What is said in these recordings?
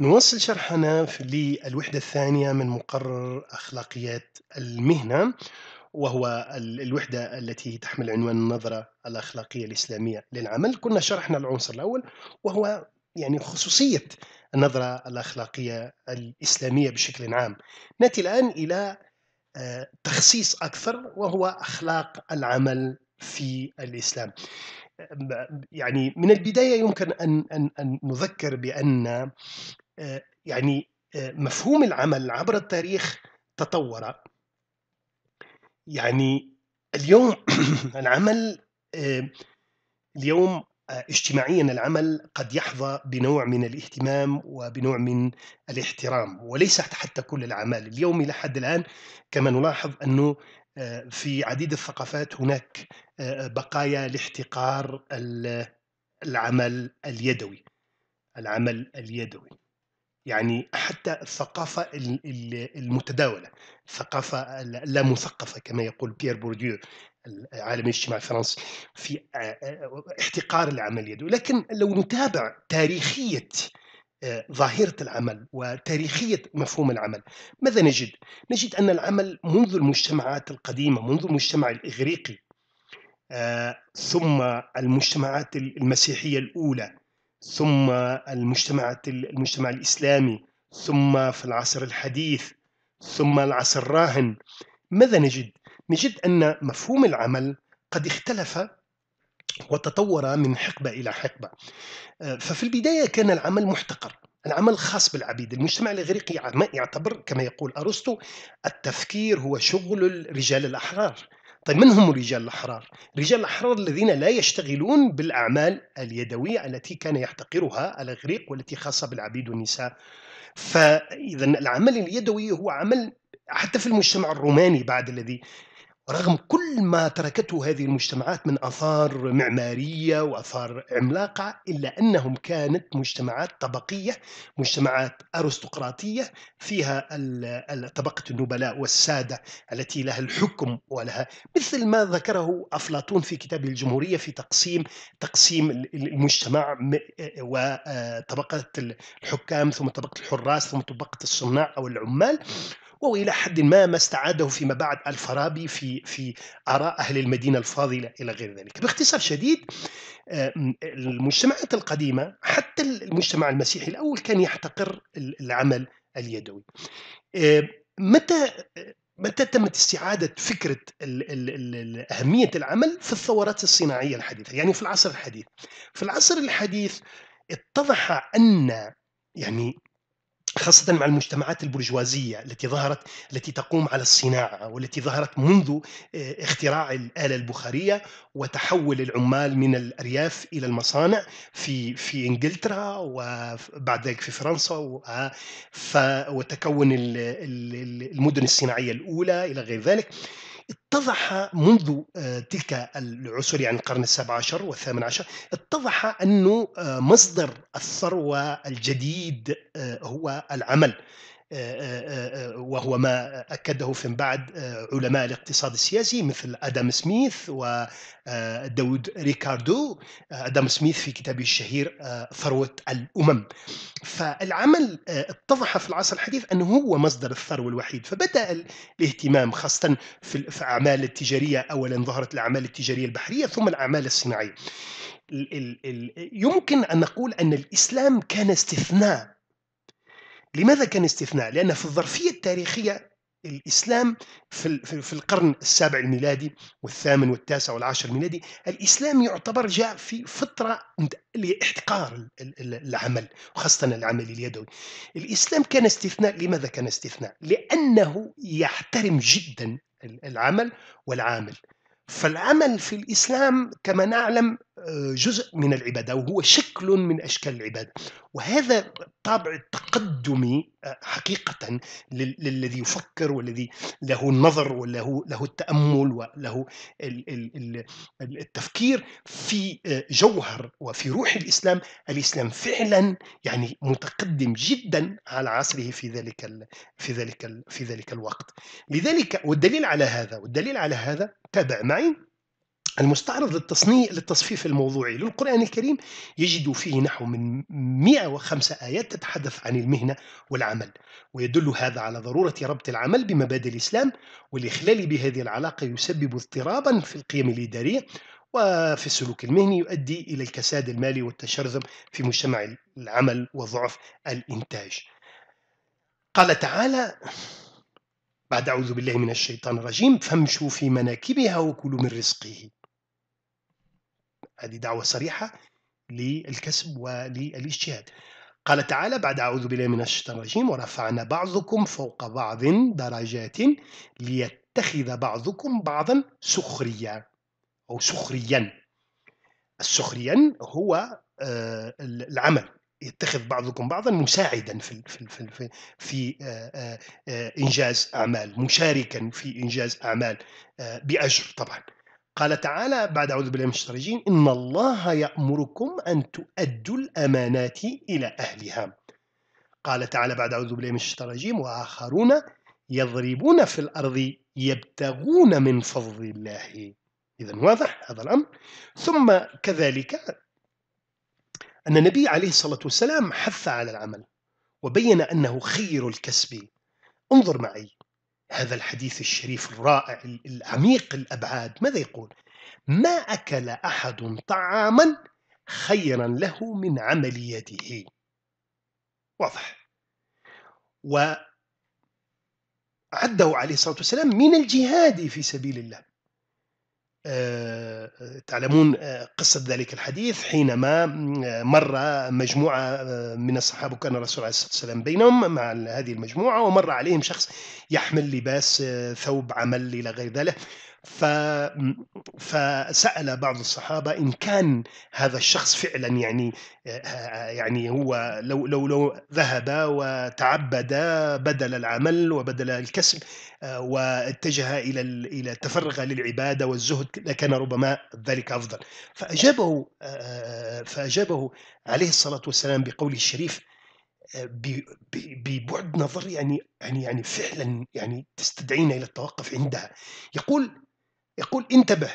نواصل شرحنا في الوحدة الثانية من مقرر أخلاقيات المهنة وهو الوحدة التي تحمل عنوان النظرة الأخلاقية الإسلامية للعمل كنا شرحنا العنصر الأول وهو يعني خصوصية النظرة الأخلاقية الإسلامية بشكل عام نأتي الآن إلى آه، تخصيص أكثر وهو أخلاق العمل في الإسلام آه، يعني من البداية يمكن أن, أن, أن نذكر بأن آه، يعني آه، مفهوم العمل عبر التاريخ تطور يعني اليوم العمل آه، اليوم اجتماعيا العمل قد يحظى بنوع من الاهتمام وبنوع من الاحترام وليس حتى كل الاعمال اليوم الى حد الان كما نلاحظ انه في عديد الثقافات هناك بقايا لاحتقار العمل اليدوي العمل اليدوي يعني حتى الثقافة المتداولة الثقافة اللامثقفة كما يقول بيير بورديو عالم الاجتماع الفرنسي في آه، آه، احتقار العمل اليدوي لكن لو نتابع تاريخية آه، ظاهرة العمل وتاريخية مفهوم العمل ماذا نجد؟ نجد أن العمل منذ المجتمعات القديمة منذ المجتمع الإغريقي ثم المجتمعات المسيحية الأولى ثم المجتمع المجتمع الاسلامي ثم في العصر الحديث ثم العصر الراهن ماذا نجد؟ نجد ان مفهوم العمل قد اختلف وتطور من حقبه الى حقبه. آه، ففي البدايه كان العمل محتقر، العمل خاص بالعبيد، المجتمع الاغريقي يعتبر كما يقول ارسطو التفكير هو شغل الرجال الاحرار. طيب من هم رجال الأحرار؟ رجال الأحرار الذين لا يشتغلون بالأعمال اليدوية التي كان يحتقرها الإغريق والتي خاصة بالعبيد والنساء فإذا العمل اليدوي هو عمل حتى في المجتمع الروماني بعد الذي رغم كل ما تركته هذه المجتمعات من اثار معماريه واثار عملاقه الا انهم كانت مجتمعات طبقيه، مجتمعات ارستقراطيه فيها طبقه النبلاء والساده التي لها الحكم ولها مثل ما ذكره افلاطون في كتابه الجمهوريه في تقسيم تقسيم المجتمع وطبقه آه، الحكام ثم طبقه الحراس ثم طبقه الصناع او العمال إلى حد ما ما استعاده فيما بعد الفارابي في في اراء اهل المدينه الفاضله الى غير ذلك. باختصار شديد المجتمعات القديمه حتى المجتمع المسيحي الاول كان يحتقر العمل اليدوي. متى متى تمت استعادة فكرة أهمية العمل في الثورات الصناعية الحديثة يعني في العصر الحديث في العصر الحديث اتضح أن يعني خاصة مع المجتمعات البرجوازية التي ظهرت التي تقوم على الصناعة والتي ظهرت منذ آه، اختراع الآلة البخارية وتحول العمال من الأرياف إلى المصانع في في إنجلترا وبعد ذلك في فرنسا آه، وتكون المدن الصناعية الأولى إلى غير ذلك اتضح منذ آه، تلك العصور يعني القرن السابع عشر والثامن عشر اتضح أنه آه، مصدر الثروة الجديد آه، هو العمل وهو ما أكده فيما بعد علماء الاقتصاد السياسي مثل أدم سميث وداود ريكاردو أدم سميث في كتابه الشهير ثروة الأمم فالعمل اتضح في العصر الحديث أنه هو مصدر الثروة الوحيد فبدأ الاهتمام خاصة في الأعمال التجارية أولا ظهرت الأعمال التجارية البحرية ثم الأعمال الصناعية يمكن أن نقول أن الإسلام كان استثناء لماذا كان استثناء؟ لأن في الظرفية التاريخية الإسلام في, في القرن السابع الميلادي والثامن والتاسع والعاشر الميلادي الإسلام يعتبر جاء في فترة لإحتقار العمل وخاصة العمل اليدوي الإسلام كان استثناء لماذا كان استثناء؟ لأنه يحترم جدا العمل والعامل فالعمل في الإسلام كما نعلم جزء من العبادة وهو شكل من أشكال العبادة وهذا الطابع التقدمي آه، حقيقة للذي يفكر والذي له النظر وله له التأمل وله التفكير في آه، جوهر وفي روح الإسلام الإسلام فعلا يعني متقدم جدا على عصره في ذلك ال في ذلك ال في ذلك الوقت لذلك والدليل على هذا والدليل على هذا تابع معي المستعرض للتصنيع للتصفيف الموضوعي للقرآن الكريم يجد فيه نحو من 105 آيات تتحدث عن المهنة والعمل ويدل هذا على ضرورة ربط العمل بمبادئ الإسلام والإخلال بهذه العلاقة يسبب اضطرابا في القيم الإدارية وفي السلوك المهني يؤدي إلى الكساد المالي والتشرذم في مجتمع العمل وضعف الإنتاج قال تعالى بعد أعوذ بالله من الشيطان الرجيم فامشوا في مناكبها وكلوا من رزقه هذه دعوة صريحة للكسب وللاجتهاد قال تعالى بعد أعوذ بالله من الشيطان الرجيم ورفعنا بعضكم فوق بعض درجات ليتخذ بعضكم بعضا سخريا أو سخريا السخريا هو آه، العمل يتخذ بعضكم بعضا مساعدا في في في في آه، آه، انجاز اعمال مشاركا في انجاز اعمال باجر طبعا قال تعالى بعد أعوذ بالله من الشيطان إن الله يأمركم أن تؤدوا الأمانات إلى أهلها قال تعالى بعد أعوذ بالله من الشيطان الرجيم وآخرون يضربون في الأرض يبتغون من فضل الله إذا واضح هذا الأمر ثم كذلك أن النبي عليه الصلاة والسلام حث على العمل وبين أنه خير الكسب انظر معي هذا الحديث الشريف الرائع العميق الأبعاد ماذا يقول ما أكل أحد طعاما خيرا له من عمل يده واضح وعده عليه الصلاة والسلام من الجهاد في سبيل الله آه، تعلمون آه، قصة ذلك الحديث حينما آه، مر مجموعة من الصحابة كان الرسول عليه الصلاة والسلام بينهم مع هذه المجموعة ومر عليهم شخص يحمل لباس ثوب عمل إلى غير ذلك ف... فسأل بعض الصحابة إن كان هذا الشخص فعلا يعني آه، يعني هو لو لو لو ذهب وتعبد بدل العمل وبدل الكسب آه، واتجه إلى إلى تفرغ للعبادة والزهد لكان ربما ذلك أفضل فأجابه آه، فأجابه عليه الصلاة والسلام بقوله الشريف ببعد نظر يعني يعني يعني فعلا يعني تستدعينا الى التوقف عندها يقول يقول انتبه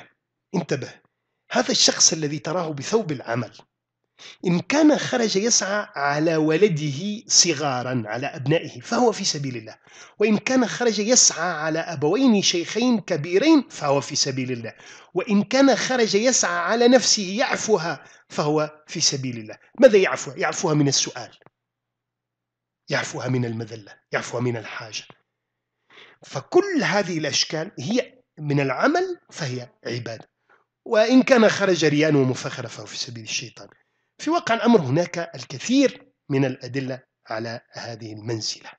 انتبه هذا الشخص الذي تراه بثوب العمل إن كان خرج يسعى على ولده صغارا على أبنائه فهو في سبيل الله وإن كان خرج يسعى على أبوين شيخين كبيرين فهو في سبيل الله وإن كان خرج يسعى على نفسه يعفوها فهو في سبيل الله ماذا يعفو؟ يعفوها من السؤال يعفوها من المذلة يعفوها من الحاجة فكل هذه الأشكال هي من العمل فهي عبادة وإن كان خرج رياء ومفاخرة فهو في سبيل الشيطان في واقع الأمر هناك الكثير من الأدلة على هذه المنزلة